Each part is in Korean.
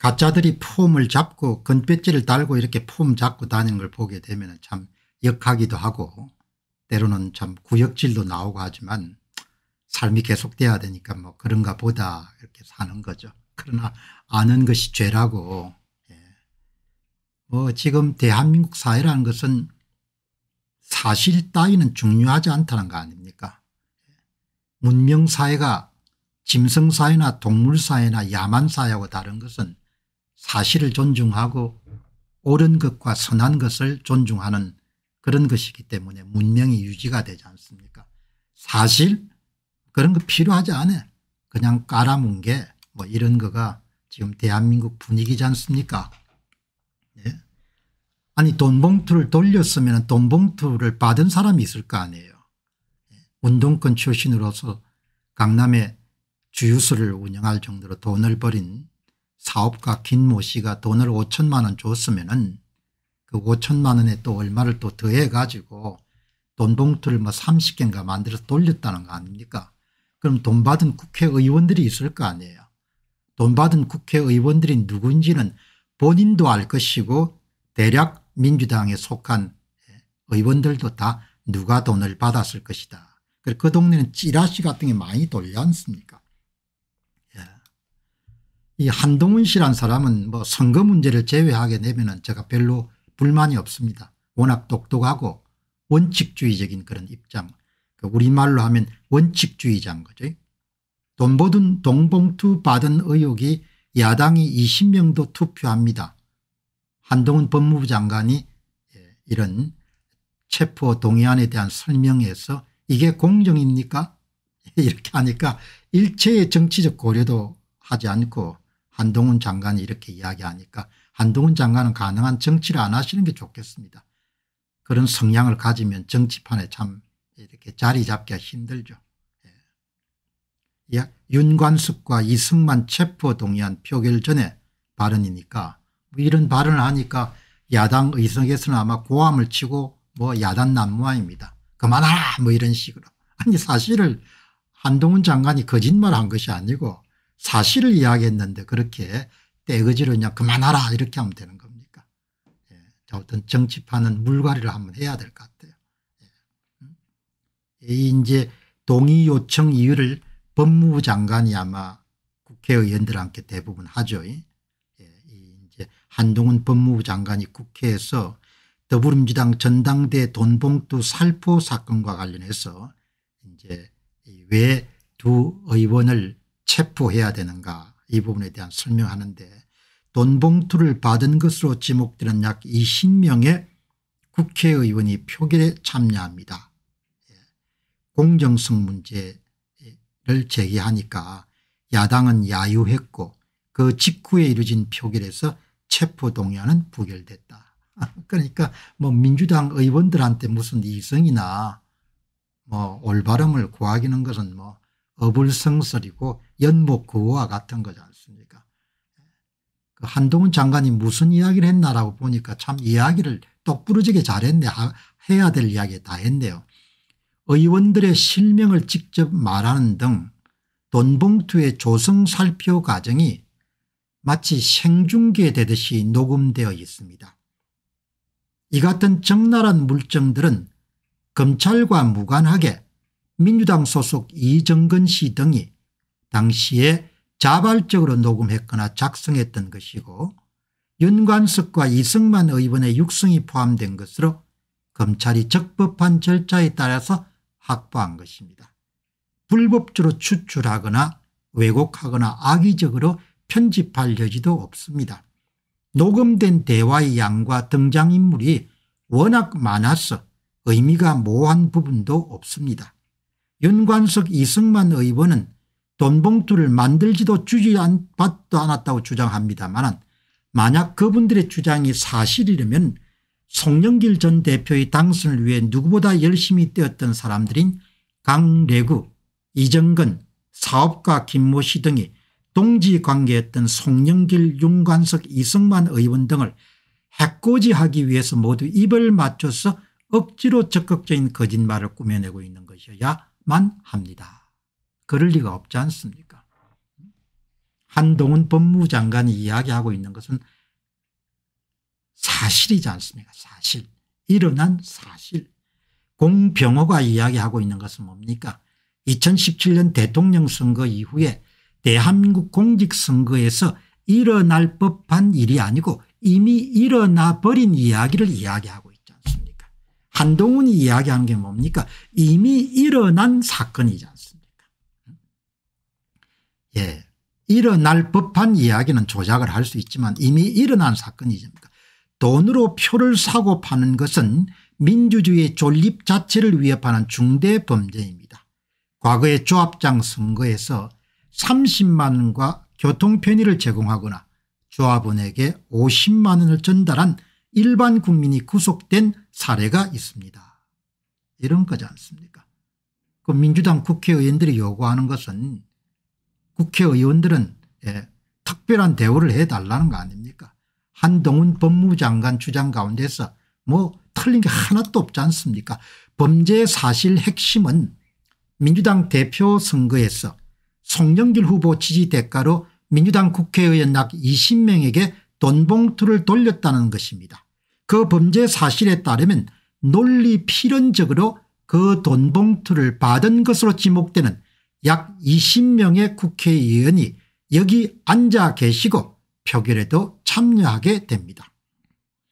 가짜들이 폼을 잡고 건배지를 달고 이렇게 폼 잡고 다니는 걸 보게 되면 참 역하기도 하고 때로는 참 구역질도 나오고 하지만 삶이 계속돼야 되니까 뭐 그런가 보다 이렇게 사는 거죠. 그러나 아는 것이 죄라고 예. 뭐 지금 대한민국 사회라는 것은 사실 따위는 중요하지 않다는 거 아닙니까 문명사회가 짐승사회나 동물사회나 야만사회하고 다른 것은 사실을 존중하고 옳은 것과 선한 것을 존중하는 그런 것이기 때문에 문명이 유지가 되지 않습니까 사실 그런 거 필요하지 않아 그냥 깔아뭉게뭐 이런 거가 지금 대한민국 분위기지 않습니까 네? 아니 돈 봉투를 돌렸으면 돈 봉투를 받은 사람이 있을 거 아니에요 예? 운동권 출신으로서 강남에 주유소를 운영할 정도로 돈을 버린 사업가 김 모 씨가 돈을 5천만 원 줬으면은 그 5천만 원에 또 얼마를 또 더해 가지고 돈 봉투를 뭐 30개인가 만들어서 돌렸다는 거 아닙니까? 그럼 돈 받은 국회의원들이 있을 거 아니에요. 돈 받은 국회의원들이 누군지는 본인도 알 것이고 대략 민주당에 속한 예, 의원들도 다 누가 돈을 받았을 것이다. 그 동네는 찌라시 같은 게 많이 돌지 않습니까? 이 한동훈 씨란 사람은 뭐 선거 문제를 제외하게 되면은 제가 별로 불만이 없습니다. 워낙 똑똑하고 원칙주의적인 그런 입장 그 우리말로 하면 원칙주의자인 거죠. 돈 버든 동봉투 받은 의혹이 야당이 20명도 투표합니다. 한동훈 법무부 장관이 예, 이런 체포 동의안에 대한 설명에서 이게 공정입니까 이렇게 하니까 일체의 정치적 고려도 하지 않고 한동훈 장관이 이렇게 이야기하니까 한동훈 장관은 가능한 정치를 안 하시는 게 좋겠습니다. 그런 성향을 가지면 정치판에 참 이렇게 자리 잡기가 힘들죠. 예. 예. 윤관숙과 이승만 체포 동의안 표결 전에 발언이니까 뭐 이런 발언을 하니까 야당 의석에서는 아마 고함을 치고 뭐 야단 난무아입니다. 그만하라 뭐 이런 식으로. 아니 사실을 한동훈 장관이 거짓말한 것이 아니고 사실을 이야기했는데 그렇게 떼거지로 그냥 그만하라 이렇게 하면 되는 겁니까. 예. 아무 정치판은 물갈이를 한번 해야 될 것 같아요. 예. 음? 이 이제 동의 요청 이유를 법무부 장관이 아마 국회의원들한테 대부분 하죠. 예. 이제 한동훈 법무부 장관이 국회에서 더불어민주당 전당대 돈봉투 살포 사건과 관련해서 이제 왜 두 의원을 체포해야 되는가 이 부분에 대한 설명하는데 돈 봉투를 받은 것으로 지목되는 약 20명의 국회의원이 표결에 참여합니다. 예. 공정성 문제를 제기하니까 야당은 야유했고 그 직후에 이루어진 표결에서 체포동의안은 부결됐다. 그러니까 뭐 민주당 의원들한테 무슨 이성이나 뭐 올바름을 구하기는 것은 뭐 어불성설이고 연목구호와 같은 거지 않습니까 그 한동훈 장관이 무슨 이야기를 했나라고 보니까 참 이야기를 똑부러지게 잘했네 아, 해야 될 이야기 다 했네요. 의원들의 실명을 직접 말하는 등 돈봉투의 조성 살표 과정이 마치 생중계되듯이 녹음되어 있습니다. 이 같은 적나라한 물정들은 검찰과 무관하게 민주당 소속 이정근 씨 등이 당시에 자발적으로 녹음했거나 작성했던 것이고 윤관석과 이승만 의원의 육성이 포함된 것으로 검찰이 적법한 절차에 따라서 확보한 것입니다. 불법적으로 추출하거나 왜곡하거나 악의적으로 편집할 여지도 없습니다. 녹음된 대화의 양과 등장인물이 워낙 많아서 의미가 모호한 부분도 없습니다. 윤관석 이승만 의원은 돈봉투를 만들지도 주지 않, 받도 않았다고 주장합니다만 만약 그분들의 주장이 사실이라면 송영길 전 대표의 당선을 위해 누구보다 열심히 뛰었던 사람들인 강래구 이정근 사업가 김모 씨 등이 동지 관계였던 송영길 윤관석 이승만 의원 등을 해코지하기 위해서 모두 입을 맞춰서 억지로 적극적인 거짓말을 꾸며내고 있는 것이야 어 생각만 합니다. 그럴 리가 없지 않습니까? 한동훈 법무장관이 이야기하고 있는 것은 사실이지 않습니까? 사실. 일어난 사실. 공병호가 이야기하고 있는 것은 뭡니까? 2017년 대통령 선거 이후에 대한민국 공직선거에서 일어날 법한 일이 아니고 이미 일어나 버린 이야기를 이야기하고 한동훈이 이야기하는 게 뭡니까? 이미 일어난 사건이지 않습니까? 예. 일어날 법한 이야기는 조작을 할 수 있지만 이미 일어난 사건이지 않습니까? 돈으로 표를 사고 파는 것은 민주주의의 존립 자체를 위협하는 중대 범죄입니다. 과거의 조합장 선거에서 30만 원과 교통편의를 제공하거나 조합원에게 50만 원을 전달한 일반 국민이 구속된 사례가 있습니다. 이런 거지 않습니까 그 민주당 국회의원들이 요구하는 것은 국회의원들은 예, 특별한 대우를 해달라는 거 아닙니까 한동훈 법무장관 주장 가운데서 뭐 틀린 게 하나도 없지 않습니까 범죄 사실 핵심은 민주당 대표 선거에서 송영길 후보 지지 대가로 민주당 국회의원 약 20명에게 돈 봉투를 돌렸다는 것입니다. 그 범죄 사실에 따르면 논리 필연적으로 그 돈봉투를 받은 것으로 지목되는 약 20명의 국회의원이 여기 앉아 계시고 표결에도 참여하게 됩니다.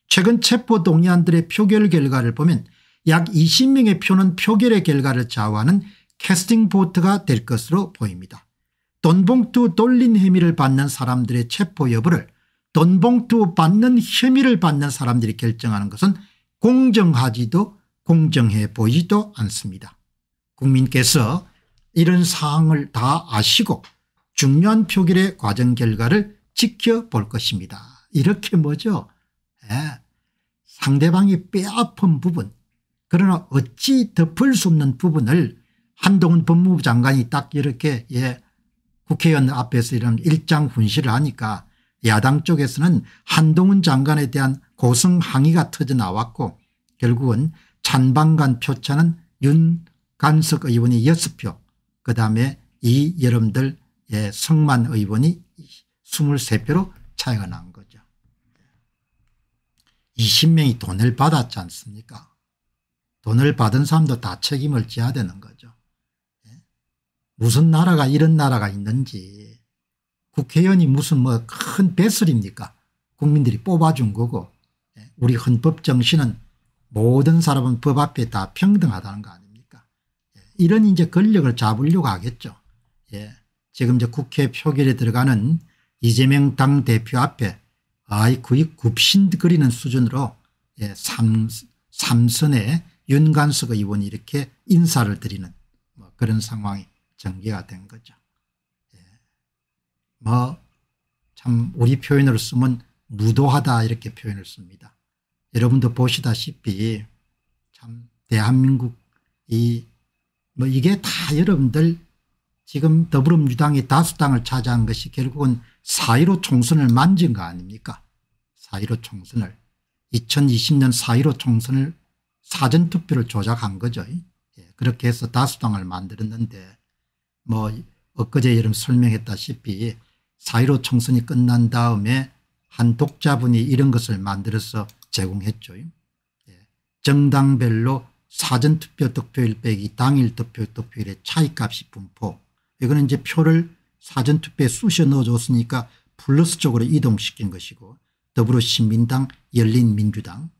최근 체포동의안들의 표결 결과를 보면 약 20명의 표는 표결의 결과를 좌우하는 캐스팅 보트가 될 것으로 보입니다. 돈봉투 돌린 혐의를 받는 사람들의 체포 여부를 돈봉투 받는 혐의를 받는 사람들이 결정하는 것은 공정하지도 공정해 보이지도 않습니다. 국민께서 이런 사항을 다 아시고 중요한 표결의 과정 결과를 지켜볼 것입니다. 이렇게 뭐죠? 예. 상대방이 빼앗은 부분 그러나 어찌 덮을 수 없는 부분을 한동훈 법무부 장관이 딱 이렇게 예, 국회의원 앞에서 이런 일장 훈시를 하니까 야당 쪽에서는 한동훈 장관에 대한 고성 항의가 터져나왔고 결국은 찬반간 표차는 윤간석 의원이 6표 그다음에 이 여러분들 예, 성만 의원이 23표로 차이가 난 거죠. 20명이 돈을 받았지 않습니까 돈을 받은 사람도 다 책임을 져야 되는 거죠. 예? 무슨 나라가 이런 나라가 있는지 국회의원이 무슨 뭐 큰 배설입니까 국민들이 뽑아준 거고 예, 우리 헌법정신은 모든 사람은 법 앞에 다 평등하다는 거 아닙니까 예, 이런 이제 권력을 잡으려고 하겠죠 예. 지금 이제 국회 표결에 들어가는 이재명 당대표 앞에 아이 거의 굽신거리는 수준으로 예, 삼, 삼선의 윤관석 의원이 이렇게 인사를 드리는 뭐 그런 상황이 전개가 된 거죠. 뭐참 우리 표현으로 쓰면 무도하다 이렇게 표현을 씁니다. 여러분도 보시다시피 참 대한민국 이뭐 이게 다 여러분들 지금 더불어민주당이 다수당을 차지한 것이 결국은 사1로 총선을 만진 거 아닙니까? 사1로 총선을 2020년 사1로 총선을 사전투표를 조작한 거죠. 예, 그렇게 해서 다수당을 만들었는데 뭐 엊그제 여름 설명했다시피 4.15 총선이 끝난 다음에 한 독자분이 이런 것을 만들어서 제공했죠. 예. 정당별로 사전투표 득표일 빼기 당일 득표 득표일의 차이값이 분포 이거는 이제 표를 사전투표에 쑤셔 넣어줬으니까 플러스 쪽으로 이동시킨 것이고 더불어시민당 열린민주당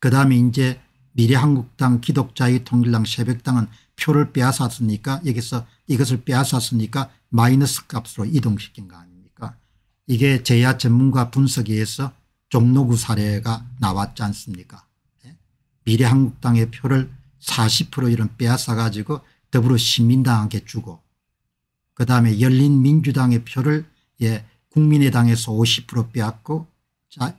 그다음에 이제 미래한국당 기독자의 통일당 새벽당은 표를 빼앗았으니까 여기서 이것을 빼앗았으니까 마이너스 값으로 이동시킨 거 아닙니까 이게 제야 전문가 분석에 서 종로구 사례가 나왔지 않습니까 예? 미래한국당의 표를 40% 이런 빼앗아 가지고 더불어 시민당한테 주고 그다음에 열린민주당의 표를 예, 국민의당에서 50% 빼앗고 자,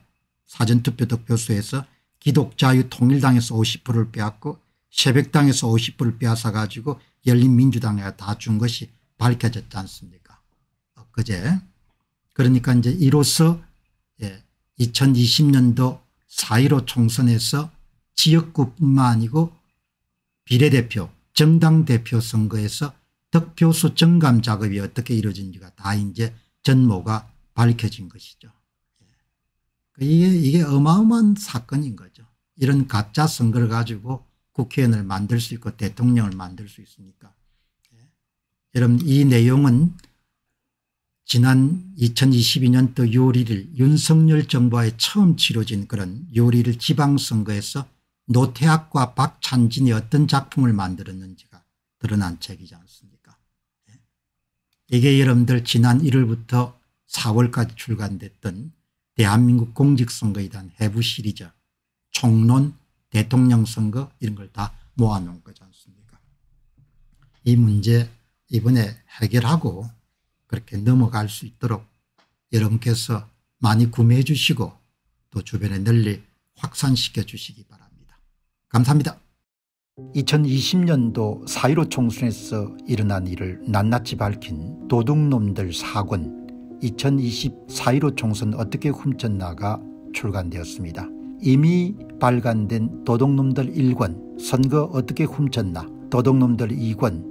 사전투표 득표수에서 기독자유통일당에서 50%를 빼앗고 새벽당에서 50%를 빼앗아 가지고 열린민주당에 다 준 것이 밝혀졌지 않습니까? 어, 그제 그러니까 이제 이로써 예, 2020년도 4.15 총선에서 지역구뿐만 아니고 비례대표 정당 대표 선거에서 득표수 증감 작업이 어떻게 이루어진지가 다 이제 전모가 밝혀진 것이죠. 예. 이게, 이게 어마어마한 사건인 거죠. 이런 가짜 선거를 가지고 국회의원을 만들 수 있고 대통령을 만들 수 있으니까 여러분 이 내용은 지난 2022년도 6월 1일 윤석열 정부와의 처음 치러진 그런 6월 1일 지방선거에서 노태학과 박찬진이 어떤 작품을 만들었는지가 드러난 책이지 않습니까 예. 이게 여러분들 지난 1월부터 4월까지 출간됐던 대한민국 공직선거에 대한 해부 시리즈 총론 대통령 선거 이런 걸 다 모아놓은 거지 않습니까 이 문제 이번에 해결하고 그렇게 넘어갈 수 있도록 여러분께서 많이 구매해 주시고 또 주변에 널리 확산시켜 주시기 바랍니다. 감사합니다. 2020년도 4.15 총선에서 일어난 일을 낱낱이 밝힌 도둑놈들 사권 2020 4.15 총선 어떻게 훔쳤나가 출간되었습니다. 이미 발간된 도둑놈들 1권 선거 어떻게 훔쳤나 도둑놈들 2권